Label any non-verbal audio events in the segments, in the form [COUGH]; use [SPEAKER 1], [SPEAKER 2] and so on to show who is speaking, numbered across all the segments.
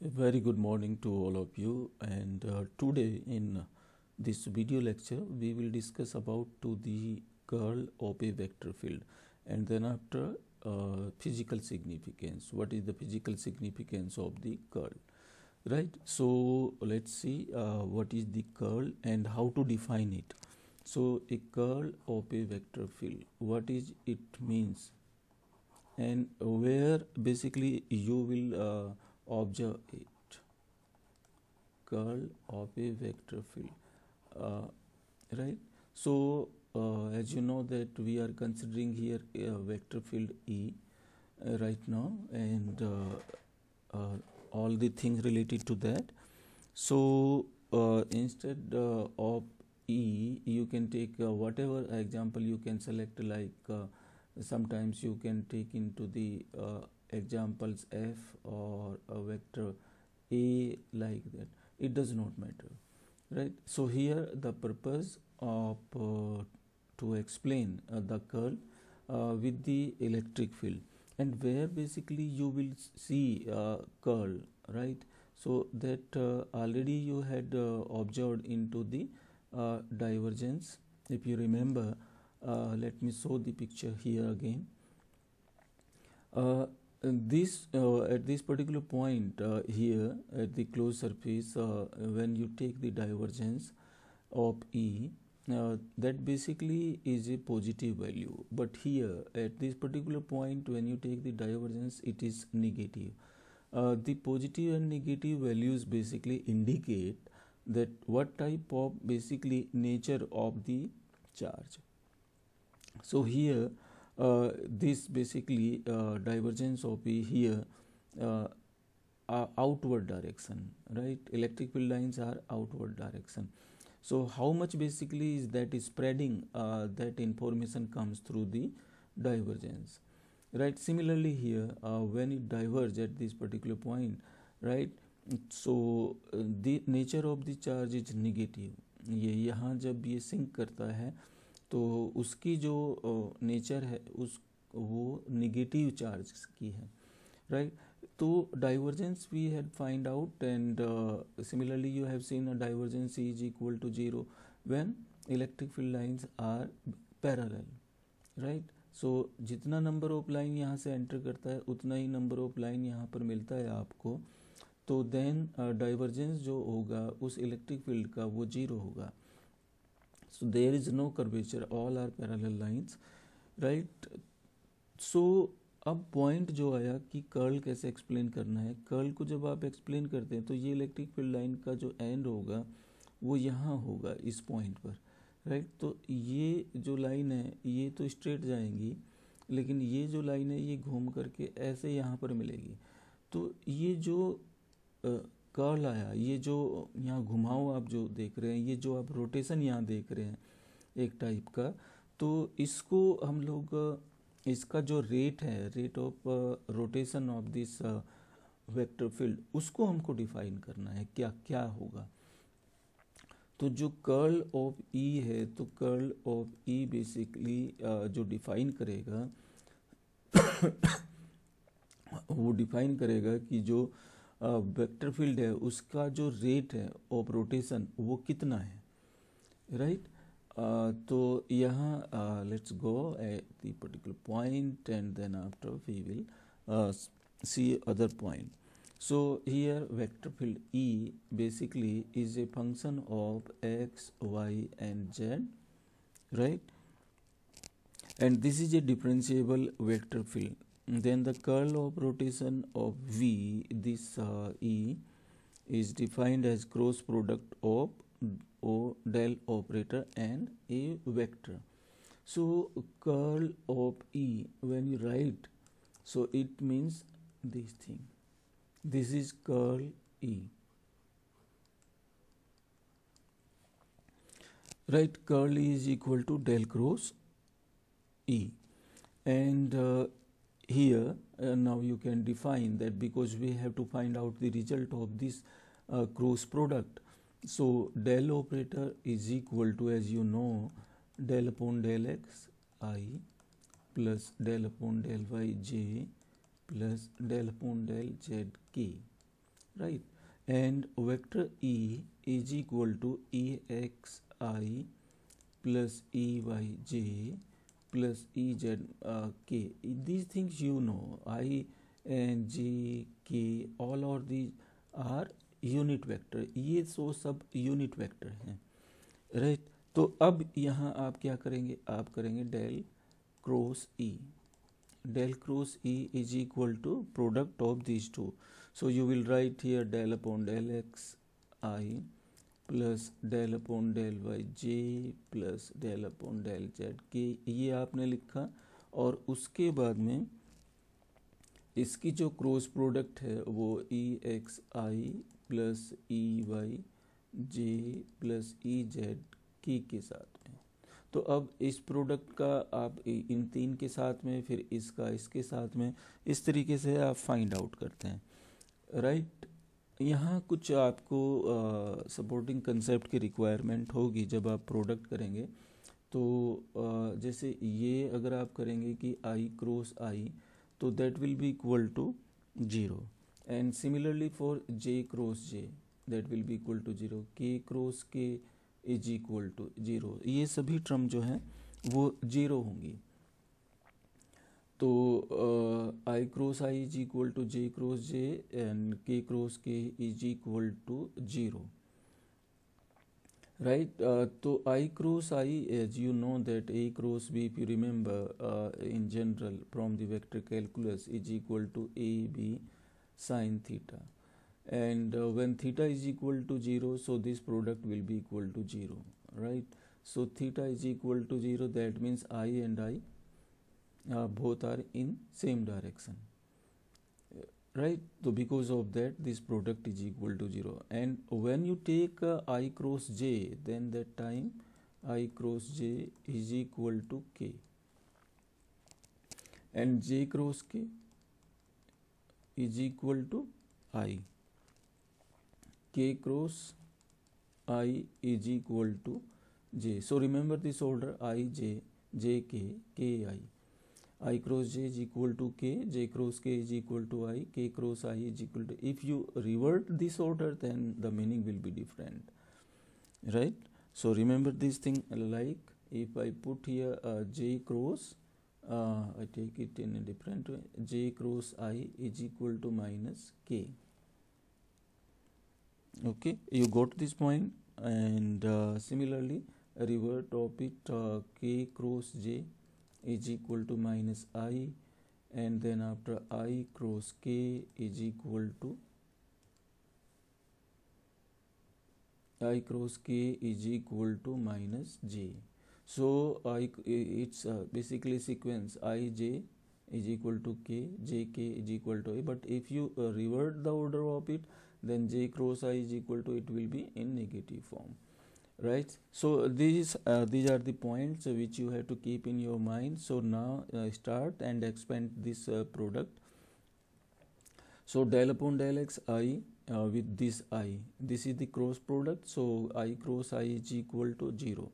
[SPEAKER 1] A very good morning to all of you and uh, today in this video lecture we will discuss about to the curl of a vector field and then after uh, physical significance what is the physical significance of the curl right so let's see uh, what is the curl and how to define it so a curl of a vector field what is it means and where basically you will uh, observe it curl of a vector field uh, right so uh, as you know that we are considering here a vector field E uh, right now and uh, uh, all the things related to that so uh, instead of E you can take whatever example you can select like sometimes you can take into the examples f or a vector a like that it does not matter right so here the purpose of uh, to explain uh, the curl uh, with the electric field and where basically you will see uh, curl right so that uh, already you had uh, observed into the divergence if you remember let me show the picture here again this uh, at this particular point uh, here at the closed surface uh, when you take the divergence of E uh, that basically is a positive value but here at this particular point when you take the divergence it is negative uh, the positive and negative values basically indicate that what type of basically nature of the charge so here uh, this basically uh, divergence of B here uh, uh, outward direction right electric field lines are outward direction so how much basically is that is spreading uh, that information comes through the divergence right similarly here uh, when it diverges at this particular point right so uh, the nature of the charge is negative ये यहाँ जब ये sink करता है तो उसकी जो nature है उस वो निगेटिव चार्ज की है राइट right? तो divergence we had find out and similarly you have seen a divergence is equal to zero when electric field lines are parallel right so जितना नंबर ऑफ लाइन यहाँ से enter करता है उतना ही number of line यहाँ पर मिलता है आपको तो देन डाइवर्जेंस uh, जो होगा उस इलेक्ट्रिक फील्ड का वो जीरो होगा so there is no curvature all are parallel lines right so अब पॉइंट जो आया कि कर्ल कैसे एक्सप्लेन करना है कर्ल को जब आप एक्सप्लेन करते हैं तो ये इलेक्ट्रिक फील्ड लाइन का जो एंड होगा वो यहाँ होगा इस पॉइंट पर राइट तो ये जो लाइन है ये तो स्ट्रेट जाएंगी लेकिन ये जो लाइन है ये घूम करके ऐसे यहाँ पर मिलेगी तो ये जो कर्ल आया ये जो यहाँ घुमाओ आप जो देख रहे हैं ये जो आप रोटेशन यहाँ देख रहे हैं एक टाइप का तो इसको हम लोग इसका जो रेट है rate of rotation of this vector field उसको हमको डिफाइन करना है क्या क्या होगा तो जो कर्ल ऑफ ई है तो कर्ल ऑफ ई बेसिकली जो डिफाइन करेगा [COUGHS] वो डिफाइन करेगा कि जो uh, वेक्टर फील्ड है उसका जो रेट है ऑफ रोटेशन वो कितना है राइट right? uh, तो यहाँ let's go at the particular point and then after we will see other point so here vector field E basically is a function of X Y and Z right and this is a differentiable vector field then the curl of rotation of v this uh, e is defined as cross product of o del operator and a vector so curl of e when you write so it means this thing this is curl e right curl e is equal to del cross e and uh, here uh, now you can define that because we have to find out the result of this uh, cross product so del operator is equal to as you know del upon del x i plus del upon del y j plus del upon del z k right and vector e is equal to e x i plus e y j plus ez uh, k these things you know i and j k all or these are unit vector ये so तो सब unit vector हैं right तो अब यहाँ आप क्या करेंगे आप करेंगे del cross E del cross E is equal to product of this two so you will write here del upon del X I plus del upon del Y J plus del upon del Z K ये आपने लिखा और उसके बाद में इसकी जो cross product है वो E X I plus E Y J plus E Z की के साथ में तो अब इस प्रोडक्ट का आप इन तीन के साथ में फिर इसका इसके साथ में इस तरीके से आप फाइंड आउट करते हैं राइट यहाँ कुछ आपको सपोर्टिंग कंसेप्ट की रिक्वायरमेंट होगी जब आप प्रोडक्ट करेंगे तो uh, जैसे ये अगर आप करेंगे कि आई क्रॉस आई तो that will be equal to zero and similarly for J cross J that will be equal to zero K cross K is equal to zero ये सभी ट्रम जो हैं वो जीरो होंगी तो I cross I is equal to J cross J and K cross K is equal to zero right तो I cross I as you know that A cross B if you remember in general from the vector calculus is equal to A B sine theta and when theta is equal to zero so this product will be equal to zero right so theta is equal to zero that means I and I uh, both are in same direction uh, right so because of that this product is equal to 0 and when you take uh, i cross j then that time i cross j is equal to k and j cross k is equal to i k cross i is equal to j so remember this order i j j k k i i cross j is equal to k j cross k is equal to i k cross i is equal to if you revert this order then the meaning will be different right so remember this thing like if i put here uh, j cross uh, i take it in a different way j cross i is equal to minus k okay you got this point and uh, similarly revert of it uh, k cross j is equal to minus i and then after i cross k is equal to i cross k is equal to minus j so i it's uh, basically sequence i j is equal to k j k is equal to a but if you uh, revert the order of it then j cross i is equal to it will be in negative form right so these uh, these are the points which you have to keep in your mind so now uh, start and expand this uh, product so del upon del x i uh, with this i this is the cross product so i cross i is equal to 0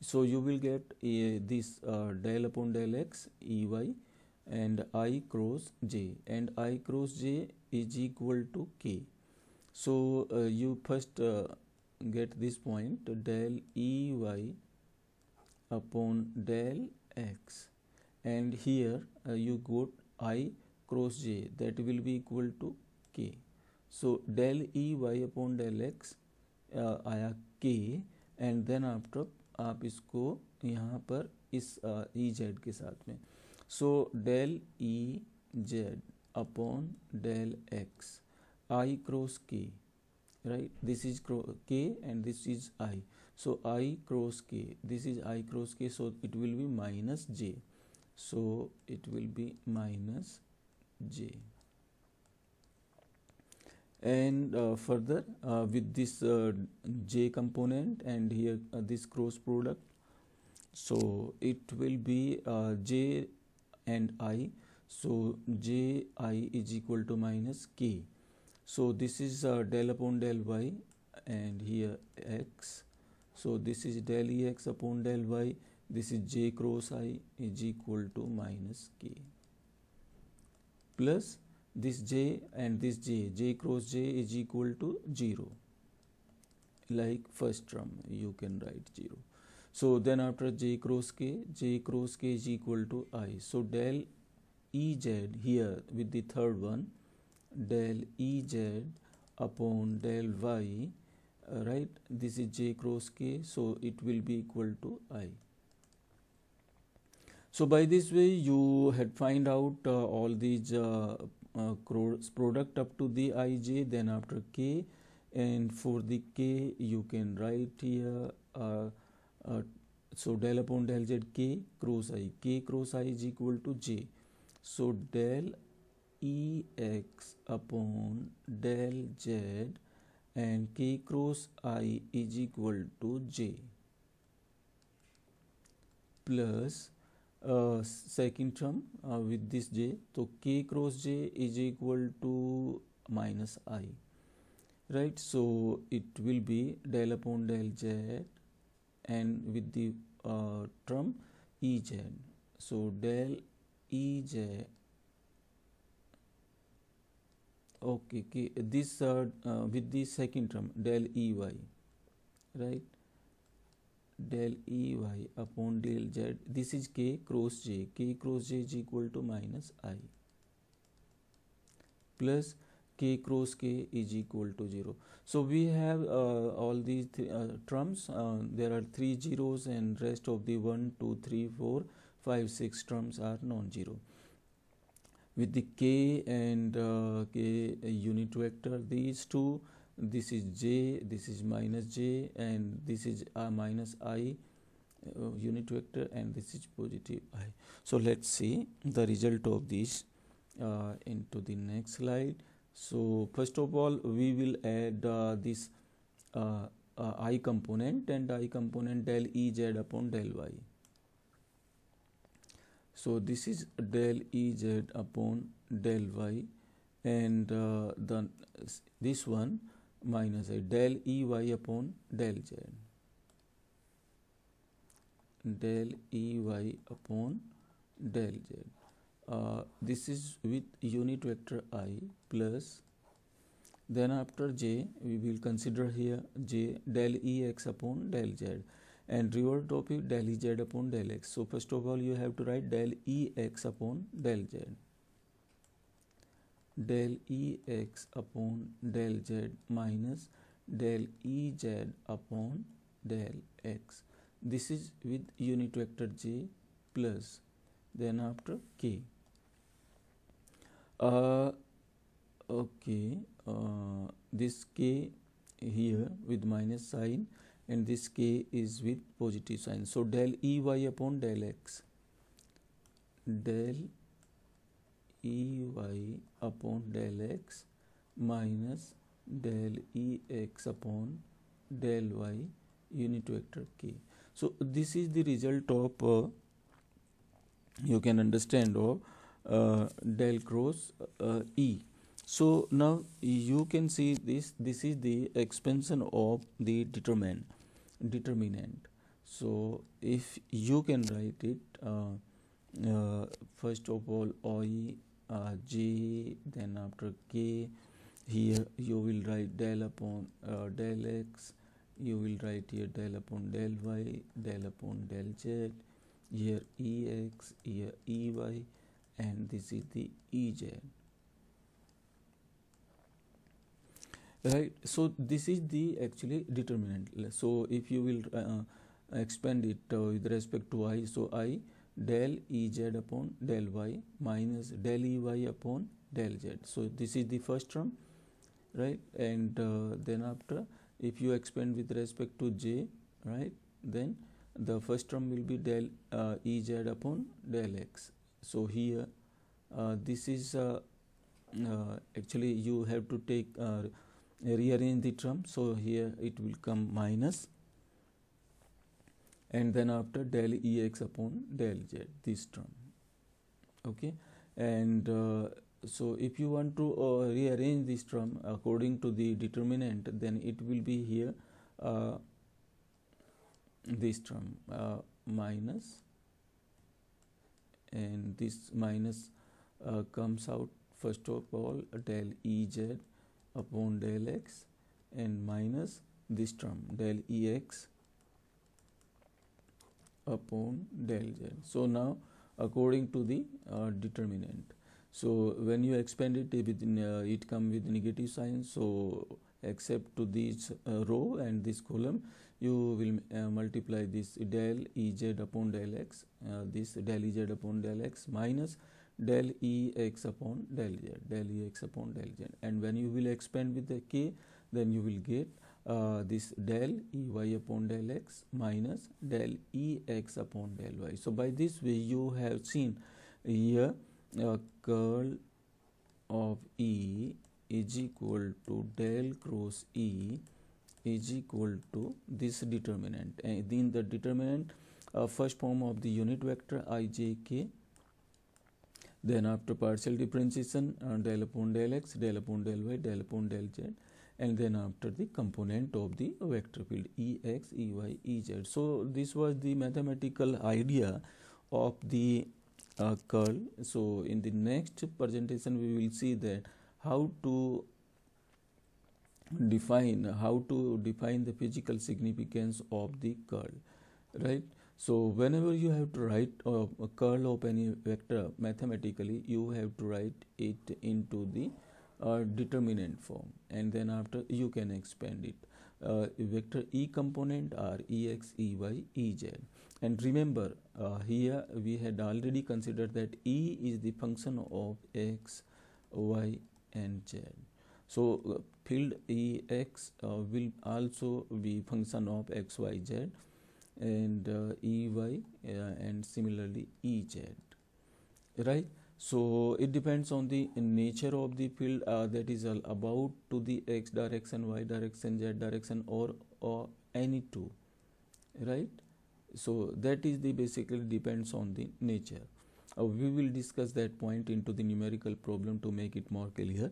[SPEAKER 1] so you will get uh, this del upon del x e y, and i cross j and i cross j is equal to k so uh, you first get this point del e y upon del x and here uh, you got i cross j that will be equal to k so del e y upon del x uh, आया k and then after aap isko yahan par is uh, e z ke sath mein so del e z upon del x i cross k right this is k and this is i so i cross k this is i cross k so it will be minus j so it will be minus j and uh, further uh, with this uh, j component and here uh, this cross product so it will be uh, j and i so j i is equal to minus k so this is uh, del upon del y and here x so this is del ex upon del y this is j cross i is equal to minus k plus this j and this j j cross j is equal to 0 like first term you can write 0 so then after j cross k j cross k is equal to i so del ez here with the third one del EZ upon del Y uh, right this is J cross K so it will be equal to I so by this way you had find out uh, all these uh, uh, cross product up to the IJ then after K and for the K you can write here uh, so del upon del Z K cross I K cross I is equal to J so del Ex upon del Z and K cross I is equal to J plus uh, second term uh, with this J. So K cross J is equal to minus I right. So it will be del upon del Z and with the uh, term Ez. So del Ez okay, K this uh, uh, with the second term del ey right del ey upon del z this is k cross j k cross j is equal to minus i plus k cross k is equal to 0 so we have uh, all these th uh, terms uh, there are three zeros and rest of the 1 2 3 4 5 6 terms are non-zero with the k and uh, k uh, unit vector these two this is j this is minus j and this is uh, minus i uh, unit vector and this is positive i so let's see the result of this uh, into the next slide so first of all we will add uh, this uh, uh, i component and i component del ez upon del y so this is del ez upon del y and uh, the this one minus a del ey upon del z del ey upon del z uh, this is with unit vector i plus then after j we will consider here j del ex upon del z and reward of you del z upon del x. So first of all you have to write del e x upon del z. Del e x upon del z minus del e z upon del x. This is with unit vector j plus then after k. Uh, okay, uh, this k here with minus sign and this k is with positive sign so del ey upon del x del ey upon del x minus del ex upon del y unit vector k so this is the result of uh, you can understand of uh, del cross uh, e so now you can see this this is the expansion of the determinant determinant so if you can write it uh, uh, first of all oi uh, j then after k here you will write del upon uh, del x you will write here del upon del y del upon del z here ex here ey and this is the ez right so this is the actually determinant so if you will uh, uh expand it uh, with respect to i so i del ez upon del y minus del ey upon del z so this is the first term right and uh, then after if you expand with respect to j right then the first term will be del uh, ez upon del x so here uh, this is actually you have to take rearrange the term so here it will come minus and then after del ex upon del z this term okay and uh, so if you want to uh, rearrange this term according to the determinant then it will be here uh, this term uh, minus and this minus uh, comes out first of all del ez upon del x and minus this term del ex upon del z. So now according to the uh, determinant. So when you expand it, within, uh, it come with negative sign. So except to this uh, row and this column, you will uh, multiply this del ez upon del x, uh, this del ez upon del x minus del E x upon del Z, del E x upon del Z. And when you will expand with the K, then you will get uh, this del E y upon del X minus del E x upon del Y. So, by this way you have seen here uh, curl of E is equal to del cross E is equal to this determinant. And in the determinant, uh, first form of the unit vector i j k then after partial differentiation, uh, del upon del x, del upon del y, del upon del z, and then after the component of the vector field E x, E y, E z. So this was the mathematical idea of the uh, curl. So in the next presentation, we will see that how to define how to define the physical significance of the curl right so whenever you have to write a uh, curl of any vector mathematically, you have to write it into the uh, determinant form and then after you can expand it. Uh, vector E component are EX, EY, EZ. And remember uh, here we had already considered that E is the function of X, Y and Z. So uh, field EX uh, will also be function of X, Y, Z and uh, ey uh, and similarly ez right so it depends on the nature of the field uh, that is about to the x direction y direction z direction or or any two right so that is the basically depends on the nature uh, we will discuss that point into the numerical problem to make it more clear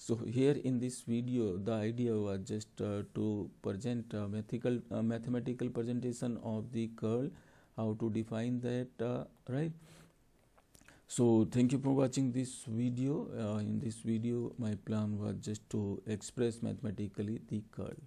[SPEAKER 1] so here in this video the idea was just uh, to present mathematical uh, mathematical presentation of the curl how to define that uh, right so thank you for watching this video uh, in this video my plan was just to express mathematically the curl